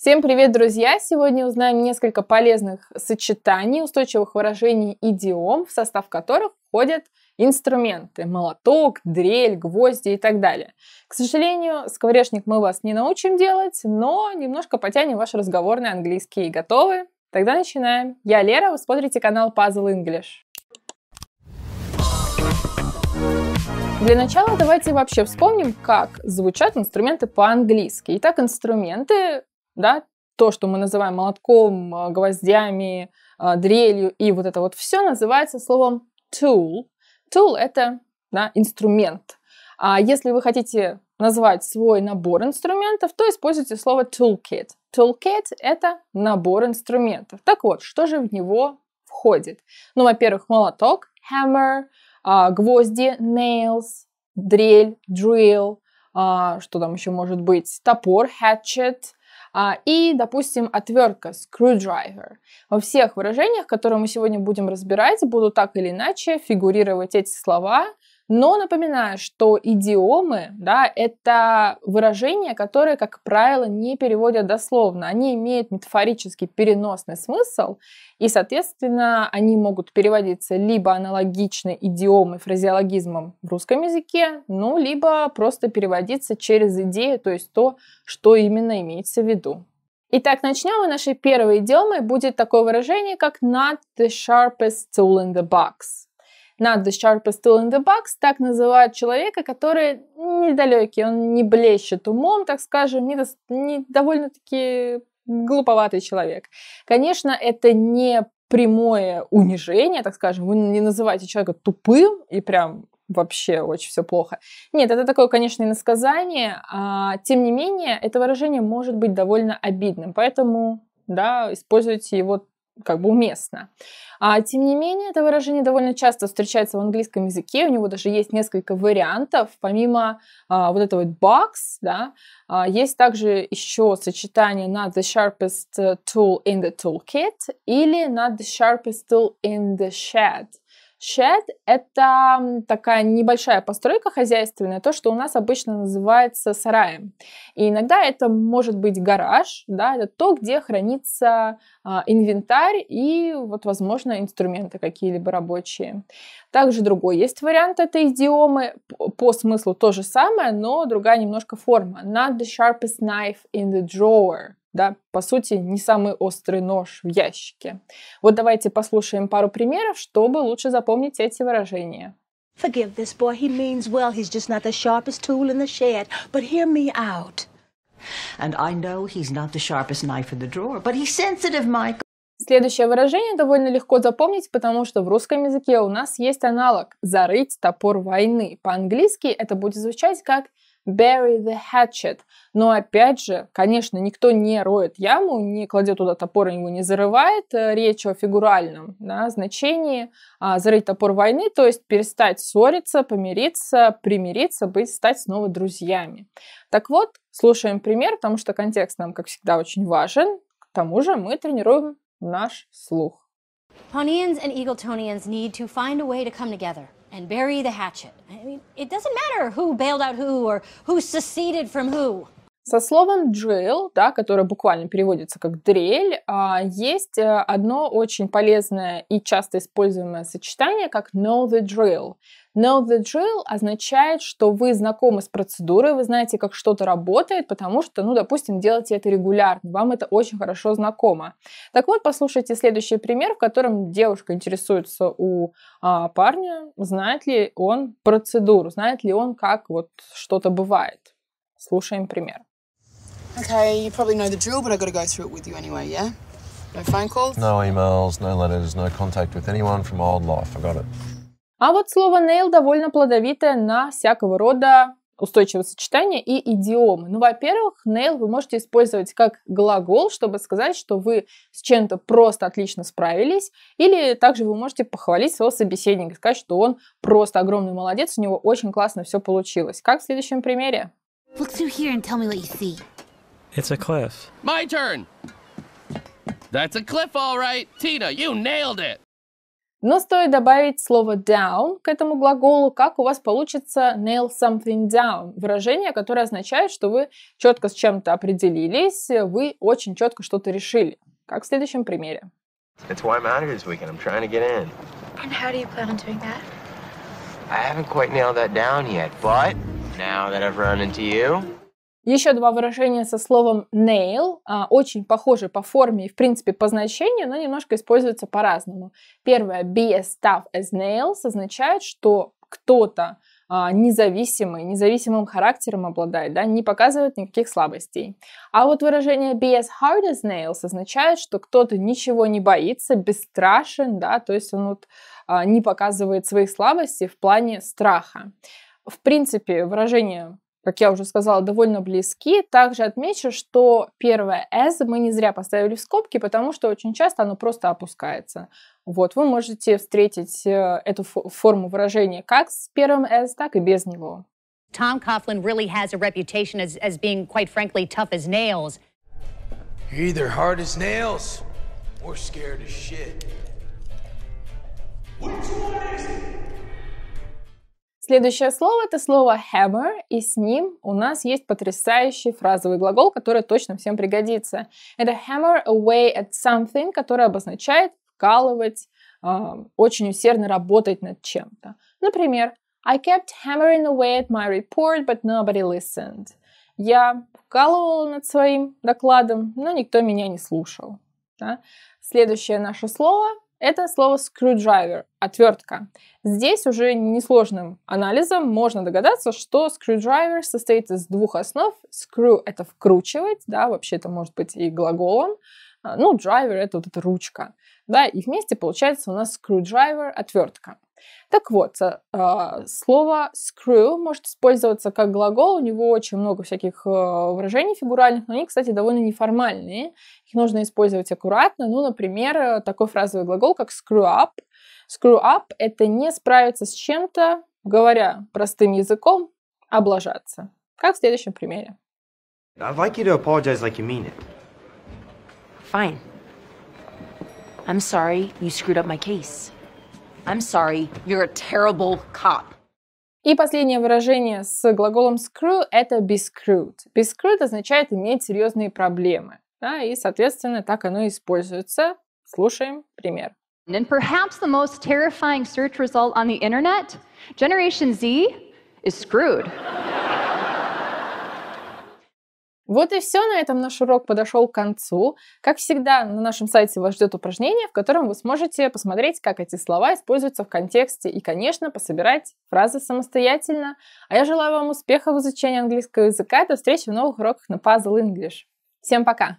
Всем привет, друзья! Сегодня узнаем несколько полезных сочетаний устойчивых выражений идиом, в состав которых входят инструменты – молоток, дрель, гвозди и так далее. К сожалению, скворечник мы вас не научим делать, но немножко потянем ваш разговорный английский. Готовы? Тогда начинаем. Я Лера, вы смотрите канал Puzzle English. Для начала давайте вообще вспомним, как звучат инструменты по-английски. Итак, инструменты да, то, что мы называем молотком, э, гвоздями, э, дрелью и вот это вот все называется словом tool. Tool — это да, инструмент. А если вы хотите назвать свой набор инструментов, то используйте слово toolkit. Toolkit — это набор инструментов. Так вот, что же в него входит? Ну, во-первых, молоток — hammer, а, гвозди — nails, дрель — drill, а, что там еще может быть? Топор — hatchet — а, и, допустим, отвертка, screwdriver. Во всех выражениях, которые мы сегодня будем разбирать, будут так или иначе фигурировать эти слова, но напоминаю, что идиомы, да, это выражения, которые, как правило, не переводят дословно. Они имеют метафорический переносный смысл, и, соответственно, они могут переводиться либо аналогично идиомы фразеологизмом в русском языке, ну, либо просто переводиться через идею, то есть то, что именно имеется в виду. Итак, начнем, и нашей первой идиомой будет такое выражение, как «not the sharpest tool in the box» not the sharpest tool in the box, так называют человека, который недалекий, он не блещет умом, так скажем, не, не довольно-таки глуповатый человек. Конечно, это не прямое унижение, так скажем, вы не называете человека тупым и прям вообще очень все плохо. Нет, это такое, конечно, иносказание, а, тем не менее, это выражение может быть довольно обидным, поэтому, да, используйте его как бы уместно. А, тем не менее, это выражение довольно часто встречается в английском языке, у него даже есть несколько вариантов. Помимо а, вот этого вот box, да, а, есть также еще сочетание not the sharpest tool in the toolkit или not the sharpest tool in the shed – Шед – это такая небольшая постройка хозяйственная, то, что у нас обычно называется сараем. И иногда это может быть гараж, да, это то, где хранится а, инвентарь и, вот, возможно, инструменты какие-либо рабочие. Также другой есть вариант этой идиомы, по смыслу то же самое, но другая немножко форма. Not the sharpest knife in the drawer — да, по сути, не самый острый нож в ящике. Вот давайте послушаем пару примеров, чтобы лучше запомнить эти выражения. Forgive this boy, he means well, he's just not the sharpest tool in the shed, but hear me out. And I know he's not the sharpest knife in the drawer, but he's sensitive, Michael. Следующее выражение довольно легко запомнить, потому что в русском языке у нас есть аналог «зарыть топор войны». По-английски это будет звучать как bury the hatchet. Но опять же, конечно, никто не роет яму, не кладет туда топор и его не зарывает. Э, речь о фигуральном да, значении. А, зарыть топор войны, то есть перестать ссориться, помириться, примириться, быть, стать снова друзьями. Так вот, слушаем пример, потому что контекст нам, как всегда, очень важен. К тому же мы тренируем наш слух. Pawneans and Eagletonians need to find a way to come together – and bury the hatchet. I mean, it doesn't matter who bailed out who or who seceded from who. Со словом drill, да, которое буквально переводится как дрель, а, есть э, одно очень полезное и часто используемое сочетание, как know the drill. Know the drill означает, что вы знакомы с процедурой, вы знаете, как что-то работает, потому что, ну, допустим, делаете это регулярно, вам это очень хорошо знакомо. Так вот, послушайте следующий пример, в котором девушка интересуется у а, парня, знает ли он процедуру, знает ли он, как вот что-то бывает. Слушаем пример. Okay, you probably know the drill, but I've got to go through it with you anyway, yeah? No phone calls? No emails, no letters, no contact with anyone from old life. I got it. А вот слово nail довольно плодовитое на всякого рода устойчивые сочетания и идиомы. Ну, во-первых, nail вы можете использовать как глагол, чтобы сказать, что вы с чем-то просто отлично справились, или также вы можете похвалить своего собеседника, сказать, что он просто огромный молодец, у него очень классно все получилось. Как в следующем примере. Look through here and tell me what you see. It's a cliff. My turn! That's a cliff, all right. Tina, you nailed it! Но стоит добавить слово down к этому глаголу, как у вас получится nail something down. Выражение, которое означает, что вы четко с чем-то определились, вы очень четко что-то решили. Как в следующем примере. It's why I'm out here this weekend. I'm trying to get in. And how do you plan on doing that? I haven't quite nailed that down yet, but now that I've run into you, еще два выражения со словом nail, а, очень похожи по форме и, в принципе, по значению, но немножко используются по-разному. Первое, be as tough as nails, означает, что кто-то а, независимый, независимым характером обладает, да, не показывает никаких слабостей. А вот выражение be as hard as nails означает, что кто-то ничего не боится, бесстрашен, да, то есть он вот а, не показывает своих слабостей в плане страха. В принципе, выражение как я уже сказала, довольно близки. Также отмечу, что первое as мы не зря поставили в скобки, потому что очень часто оно просто опускается. Вот, вы можете встретить э, эту форму выражения как с первым as, так и без него. Tom Coughlin really has a reputation as, as being, quite frankly, tough as nails. You're either hard as nails or scared as shit. Which one is Следующее слово – это слово hammer, и с ним у нас есть потрясающий фразовый глагол, который точно всем пригодится. Это hammer away at something, который обозначает вкалывать, э, очень усердно работать над чем-то. Например, I kept hammering away at my report, but nobody listened. Я вкалывала над своим докладом, но никто меня не слушал. Да? Следующее наше слово это слово screwdriver, отвертка. Здесь уже несложным анализом можно догадаться, что screwdriver состоит из двух основ. Screw — это вкручивать, да, вообще это может быть и глаголом. А, ну, driver — это вот эта ручка, да, и вместе получается у нас screwdriver — отвертка. Так вот, э, а, слово screw может использоваться как глагол, у него очень много всяких э, выражений фигуральных, но они, кстати, довольно неформальные, их нужно использовать аккуратно, ну, например, э, такой фразовый глагол, как screw up. Screw up — это не справиться с чем-то, говоря простым языком, облажаться. Как в следующем примере. I'd like you to apologize like you mean it. Fine. I'm sorry you screwed up my case. I'm sorry, you're a terrible cop. И последнее выражение с глаголом screw – это be screwed. Be screwed означает иметь серьезные проблемы. Да, и, соответственно, так оно используется. Слушаем пример. And perhaps the most terrifying search result on the internet, Generation Z is screwed. Вот и все, на этом наш урок подошел к концу. Как всегда, на нашем сайте вас ждет упражнение, в котором вы сможете посмотреть, как эти слова используются в контексте и, конечно, пособирать фразы самостоятельно. А я желаю вам успехов в изучении английского языка. и До встречи в новых уроках на Puzzle English. Всем пока!